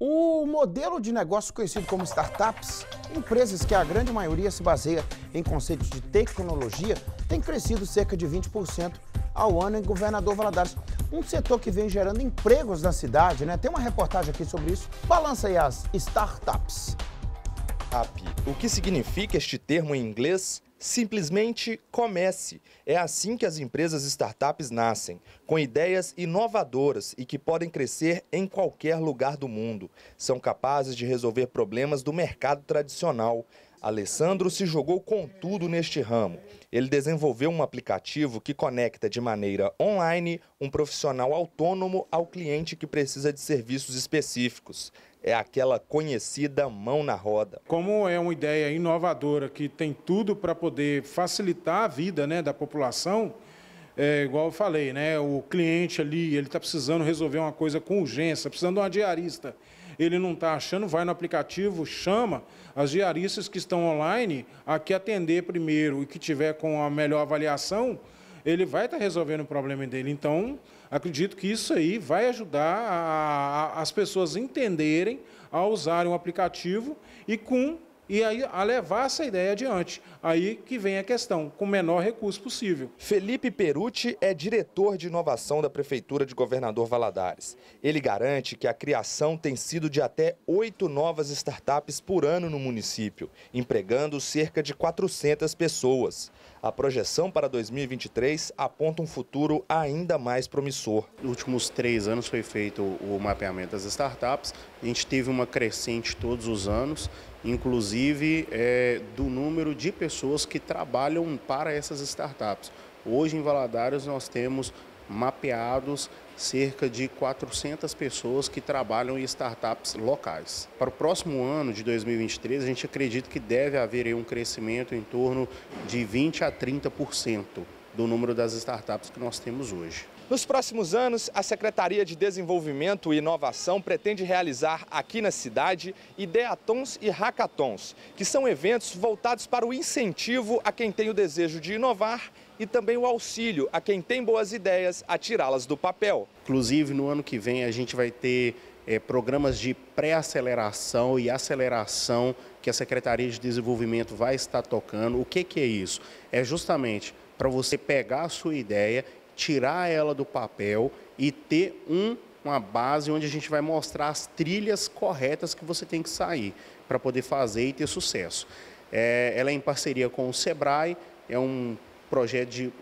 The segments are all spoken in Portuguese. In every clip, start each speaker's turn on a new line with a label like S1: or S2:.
S1: O modelo de negócio conhecido como startups, empresas que a grande maioria se baseia em conceitos de tecnologia, tem crescido cerca de 20% ao ano em Governador Valadares. Um setor que vem gerando empregos na cidade, né? Tem uma reportagem aqui sobre isso.
S2: Balança aí as startups. O que significa este termo em inglês Simplesmente comece. É assim que as empresas startups nascem, com ideias inovadoras e que podem crescer em qualquer lugar do mundo. São capazes de resolver problemas do mercado tradicional. Alessandro se jogou com tudo neste ramo. Ele desenvolveu um aplicativo que conecta de maneira online um profissional autônomo ao cliente que precisa de serviços específicos é aquela conhecida mão na roda. Como é uma ideia inovadora que
S1: tem tudo para poder facilitar a vida né, da população, é, igual eu falei, né, o cliente ali ele está precisando resolver uma coisa com urgência, precisando de uma diarista ele não está achando, vai no aplicativo, chama as diaristas que estão online a que atender primeiro e que tiver com a melhor avaliação, ele vai estar tá resolvendo o problema dele. Então, acredito que isso aí vai ajudar a, a, as pessoas entenderem a usarem um aplicativo e com e aí a levar essa ideia adiante.
S2: Aí que vem a questão, com o menor recurso possível. Felipe Perucci é diretor de inovação da Prefeitura de Governador Valadares. Ele garante que a criação tem sido de até oito novas startups por ano no município, empregando cerca de 400 pessoas. A projeção para 2023 aponta um futuro
S3: ainda mais promissor. Nos últimos três anos foi feito o mapeamento das startups, a gente teve uma crescente todos os anos inclusive é, do número de pessoas que trabalham para essas startups. Hoje em Valadares nós temos mapeados cerca de 400 pessoas que trabalham em startups locais. Para o próximo ano de 2023, a gente acredita que deve haver um crescimento em torno de 20 a 30% do número das startups que nós temos hoje.
S2: Nos próximos anos, a Secretaria de Desenvolvimento e Inovação pretende realizar aqui na cidade ideatons e hackathons, que são eventos voltados para o incentivo a quem tem o desejo de inovar e também o auxílio a quem tem boas ideias a tirá-las do papel.
S3: Inclusive, no ano que vem, a gente vai ter é, programas de pré-aceleração e aceleração que a Secretaria de Desenvolvimento vai estar tocando. O que, que é isso? É justamente para você pegar a sua ideia tirar ela do papel e ter um, uma base onde a gente vai mostrar as trilhas corretas que você tem que sair para poder fazer e ter sucesso. É, ela é em parceria com o Sebrae, é um projeto de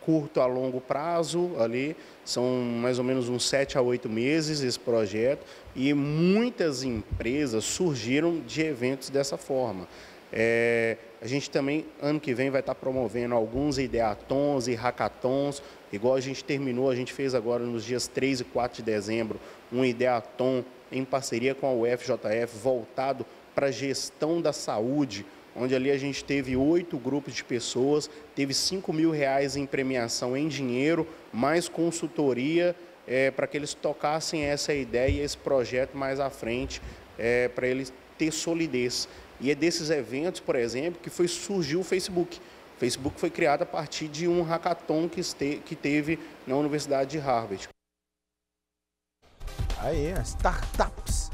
S3: curto a longo prazo ali, são mais ou menos uns sete a oito meses esse projeto, e muitas empresas surgiram de eventos dessa forma. É, a gente também, ano que vem, vai estar promovendo alguns ideatons e hackathons, igual a gente terminou, a gente fez agora nos dias 3 e 4 de dezembro, um ideaton em parceria com a UFJF, voltado para a gestão da saúde, onde ali a gente teve oito grupos de pessoas, teve 5 mil reais em premiação em dinheiro, mais consultoria, é, para que eles tocassem essa ideia e esse projeto mais à frente é, para ele ter solidez. E é desses eventos, por exemplo, que foi, surgiu o Facebook. O Facebook foi criado a partir de um hackathon que, este, que teve na Universidade de Harvard.
S1: Aí, startups